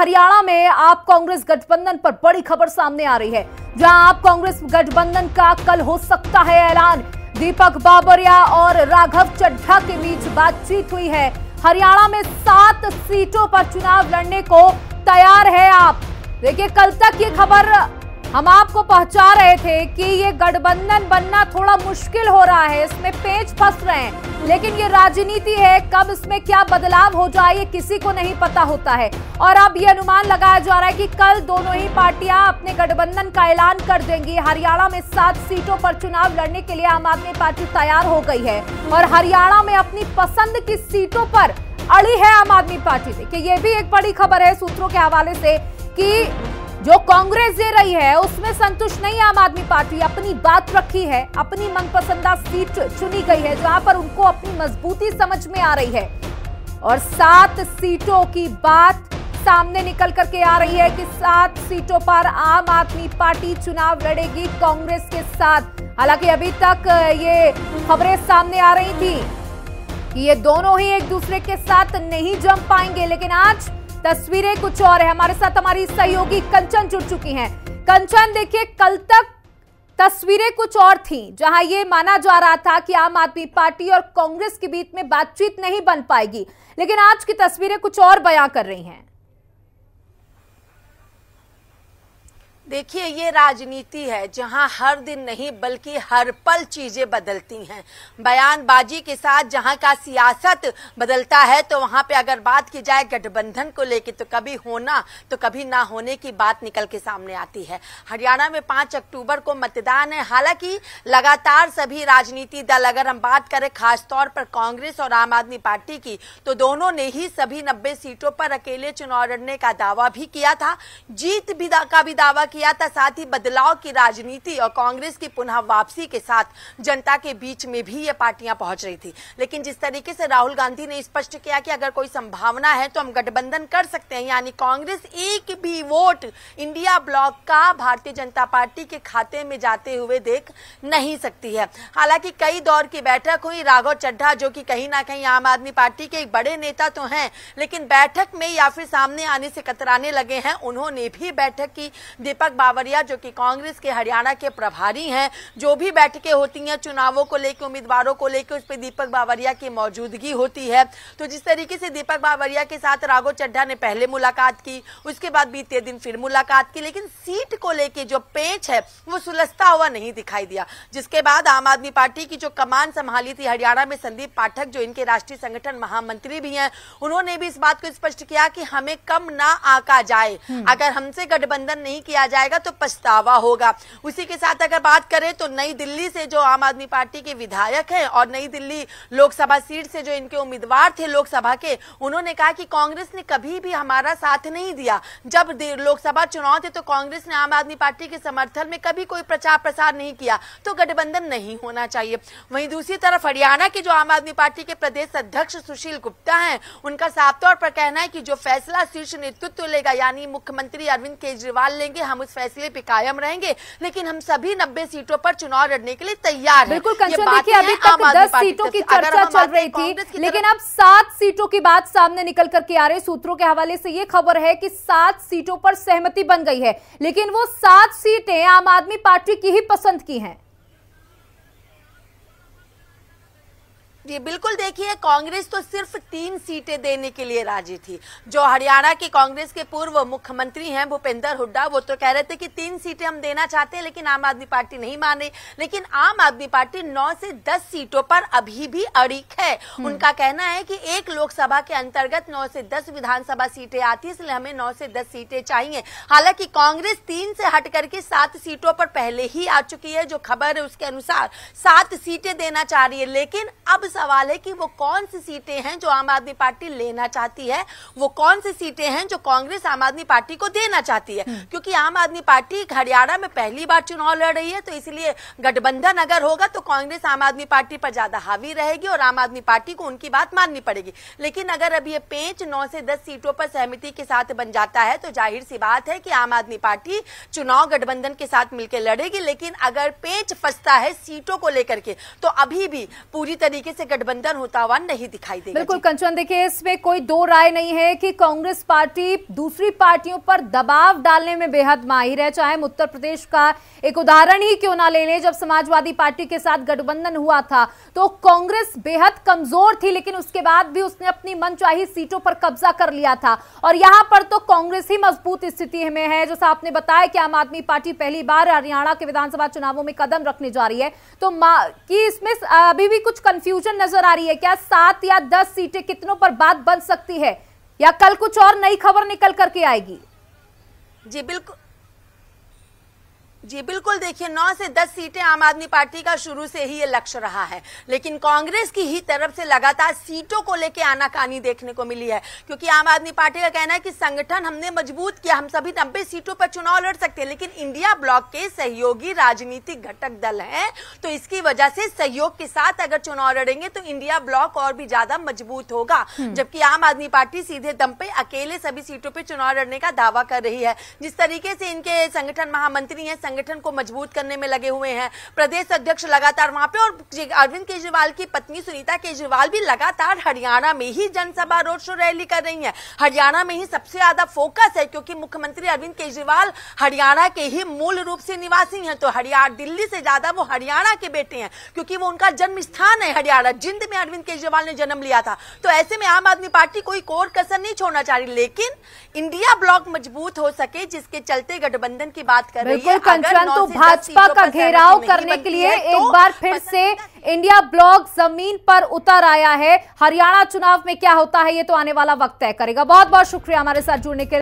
हरियाणा में आप कांग्रेस गठबंधन पर बड़ी खबर सामने आ रही है जहां आप कांग्रेस गठबंधन का कल हो सकता है ऐलान दीपक बाबरिया और राघव चड्ढा के बीच बातचीत हुई है हरियाणा में सात सीटों पर चुनाव लड़ने को तैयार है आप देखिए कल तक ये खबर हम आपको पहुंचा रहे थे कि ये गठबंधन बनना थोड़ा मुश्किल हो रहा है इसमें पेच फंस रहे हैं लेकिन ये राजनीति है कब इसमें क्या बदलाव हो जाए ये किसी को नहीं पता होता है और अब ये अनुमान लगाया जा रहा है कि कल दोनों ही पार्टियां अपने गठबंधन का ऐलान कर देंगी हरियाणा में सात सीटों पर चुनाव लड़ने के लिए आम आदमी पार्टी तैयार हो गई है और हरियाणा में अपनी पसंद की सीटों पर अड़ी है आम आदमी पार्टी देखिए ये भी एक बड़ी खबर है सूत्रों के हवाले से कि जो कांग्रेस दे रही है उसमें संतुष्ट नहीं आम आदमी पार्टी अपनी बात रखी है अपनी मनपसंदा सीट चुनी गई है जहां पर उनको अपनी मजबूती समझ में आ रही है और सात सीटों की बात सामने निकल करके आ रही है कि सात सीटों पर आम आदमी पार्टी चुनाव लड़ेगी कांग्रेस के साथ हालांकि अभी तक ये खबरें सामने आ रही थी कि ये दोनों ही एक दूसरे के साथ नहीं जम पाएंगे लेकिन आज तस्वीरें कुछ और है हमारे साथ हमारी सहयोगी कंचन जुड़ चुकी हैं कंचन देखिए कल तक तस्वीरें कुछ और थी जहां ये माना जा रहा था कि आम आदमी पार्टी और कांग्रेस के बीच में बातचीत नहीं बन पाएगी लेकिन आज की तस्वीरें कुछ और बयां कर रही हैं देखिए ये राजनीति है जहां हर दिन नहीं बल्कि हर पल चीजें बदलती हैं बयानबाजी के साथ जहां का सियासत बदलता है तो वहां पे अगर बात की जाए गठबंधन को लेकर तो कभी होना तो कभी ना होने की बात निकल के सामने आती है हरियाणा में पांच अक्टूबर को मतदान है हालांकि लगातार सभी राजनीति दल अगर हम बात करें खासतौर पर कांग्रेस और आम आदमी पार्टी की तो दोनों ने ही सभी नब्बे सीटों पर अकेले चुनाव लड़ने का दावा भी किया था जीत भी का भी दावा किया किया था साथ ही बदलाव की राजनीति और कांग्रेस की पुनः वापसी के साथ जनता के बीच में भी ये पार्टियां पहुंच रही थी लेकिन जिस तरीके से राहुल गांधी ने स्पष्ट किया कि अगर कोई संभावना है तो हम गठबंधन कर सकते हैं यानी कांग्रेस एक भी वोट इंडिया ब्लॉक का भारतीय जनता पार्टी के खाते में जाते हुए देख नहीं सकती है हालांकि कई दौर की बैठक हुई राघव चड्ढा जो की कहीं ना कहीं आम आदमी पार्टी के एक बड़े नेता तो है लेकिन बैठक में या फिर सामने आने से कतराने लगे हैं उन्होंने भी बैठक की दीपक अनुराग बावरिया जो कि कांग्रेस के हरियाणा के प्रभारी हैं जो भी बैठकें होती हैं चुनावों को लेकर उम्मीदवारों को लेकर उस पर दीपक बावरिया की मौजूदगी होती है तो जिस तरीके से दीपक बावरिया के साथ राघव चड्ढा ने पहले मुलाकात की उसके बाद बीते दिन फिर मुलाकात की लेकिन सीट को लेकर जो पेच है वो सुलझता हुआ नहीं दिखाई दिया जिसके बाद आम आदमी पार्टी की जो कमान संभाली थी हरियाणा में संदीप पाठक जो इनके राष्ट्रीय संगठन महामंत्री भी हैं उन्होंने भी इस बात को स्पष्ट किया कि हमें कम ना आका जाए हम्म। अगर हमसे गठबंधन नहीं किया जाएगा तो पछतावा होगा उसी के साथ अगर बात करें तो नई दिल्ली से जो आम आदमी पार्टी के विधायक हैं और नई दिल्ली लोकसभा सीट से जो इनके उम्मीदवार थे लोकसभा के उन्होंने कहा कि कांग्रेस ने कभी भी हमारा साथ नहीं दिया जब लोकसभा चुनाव थे तो कांग्रेस ने आम आदमी पार्टी के समर्थन में कभी कोई प्रचार प्रसार नहीं किया तो गठबंधन नहीं होना चाहिए वहीं दूसरी तरफ हरियाणा के जो आम आदमी पार्टी के प्रदेश अध्यक्ष सुशील गुप्ता हैं उनका साफ तौर पर कहना है कि जो फैसला शीर्ष नेतृत्व लेगा यानी मुख्यमंत्री अरविंद केजरीवाल लेंगे हम उस फैसले पे कायम रहेंगे लेकिन हम सभी नब्बे सीटों पर चुनाव लड़ने के लिए तैयार है बिल्कुल सीटों की चर्चा चल रही थी लेकिन अब सात सीटों की बात सामने निकल करके आ रहे सूत्रों के हवाले से ये खबर है कि सात सीटों पर सहमति बन गई है लेकिन वो सात सीटें आम आदमी पार्टी की ही पसंद की हैं जी बिल्कुल देखिए कांग्रेस तो सिर्फ तीन सीटें देने के लिए राजी थी जो हरियाणा के कांग्रेस के पूर्व मुख्यमंत्री हैं भूपेंद्र हुड्डा वो तो कह रहे थे कि तीन सीटें हम देना चाहते हैं लेकिन आम आदमी पार्टी नहीं मान रही लेकिन आम आदमी पार्टी नौ से दस सीटों पर अभी भी अड़ीक है हम्म। उनका कहना है कि एक लोकसभा के अंतर्गत नौ से दस विधानसभा सीटें आती है इसलिए हमें नौ से दस सीटें चाहिए हालांकि कांग्रेस तीन से हट करके सात सीटों पर पहले ही आ चुकी है जो खबर है उसके अनुसार सात सीटें देना चाह रही है लेकिन अब सवाल है कि वो कौन सी सीटें हैं जो आम आदमी पार्टी लेना चाहती है वो कौन सी सीटें हैं जो कांग्रेस आम आदमी पार्टी को देना चाहती है हम्म। क्योंकि आम आदमी पार्टी हरियाणा में पहली बार चुनाव लड़ रही है तो इसलिए गठबंधन अगर होगा तो कांग्रेस आम आदमी पार्टी पर ज्यादा हावी रहेगी और आम आदमी पार्टी को उनकी बात माननी पड़ेगी लेकिन अगर अब ये पेंच नौ से दस सीटों पर सहमति के साथ बन जाता है तो जाहिर सी बात है कि आम आदमी पार्टी चुनाव गठबंधन के साथ मिलकर लड़ेगी लेकिन अगर पेंच फंसता है सीटों को लेकर के तो अभी भी पूरी तरीके से से गठबंधन होता हुआ नहीं दिखाई देगा बिल्कुल कंचन देखिए इसमें कोई दो राय नहीं है कि कांग्रेस पार्टी दूसरी पार्टियों पर दबाव डालने में बेहद माहिर है चाहे हम उत्तर प्रदेश का एक उदाहरण ही क्यों ना ले लें जब समाजवादी पार्टी के साथ गठबंधन हुआ था तो कांग्रेस बेहद कमजोर थी लेकिन उसके बाद भी उसने अपनी मनचाही सीटों पर कब्जा कर लिया था और यहाँ पर तो कांग्रेस ही मजबूत स्थिति में है जैसा आपने बताया कि आम आदमी पार्टी पहली बार हरियाणा के विधानसभा चुनावों में कदम रखने जा रही है तो कि इसमें अभी भी कुछ कंफ्यूजन पोजीशन नजर आ रही है क्या सात या दस सीटें कितनों पर बात बन सकती है या कल कुछ और नई खबर निकल करके आएगी जी बिल्कुल जी बिल्कुल देखिए नौ से दस सीटें आम आदमी पार्टी का शुरू से ही ये लक्ष्य रहा है लेकिन कांग्रेस की ही तरफ से लगातार सीटों को लेकर आनाकानी देखने को मिली है क्योंकि आम आदमी पार्टी का कहना है कि संगठन हमने मजबूत किया हम सभी नब्बे सीटों पर चुनाव लड़ सकते हैं लेकिन इंडिया ब्लॉक के सहयोगी राजनीतिक घटक दल है तो इसकी वजह से सहयोग के साथ अगर चुनाव लड़ेंगे तो इंडिया ब्लॉक और भी ज्यादा मजबूत होगा हम्म। जबकि आम आदमी पार्टी सीधे दम पे अकेले सभी सीटों पर चुनाव लड़ने का दावा कर रही है जिस तरीके से इनके संगठन महामंत्री है संगठन को मजबूत करने में लगे हुए हैं प्रदेश अध्यक्ष लगातार वहां पे और अरविंद केजरीवाल की पत्नी सुनीता केजरीवाल भी लगातार हरियाणा में ही जनसभा रोड शो रैली कर रही है हरियाणा में ही सबसे ज्यादा फोकस है क्योंकि मुख्यमंत्री अरविंद केजरीवाल हरियाणा के ही मूल रूप से निवासी है तो हरियाणा दिल्ली से ज्यादा वो हरियाणा के बेटे हैं क्योंकि वो उनका जन्म स्थान है हरियाणा जिंद में अरविंद केजरीवाल ने जन्म लिया था तो ऐसे में आम आदमी पार्टी कोई कोर कसर नहीं छोड़ना चाह रही लेकिन इंडिया ब्लॉक मजबूत हो सके जिसके चलते गठबंधन की बात कर रही है मंचन तो भाजपा का घेराव करने के लिए तो एक बार फिर से इंडिया ब्लॉक जमीन पर उतर आया है हरियाणा चुनाव में क्या होता है ये तो आने वाला वक्त तय करेगा बहुत बहुत शुक्रिया हमारे साथ जुड़ने के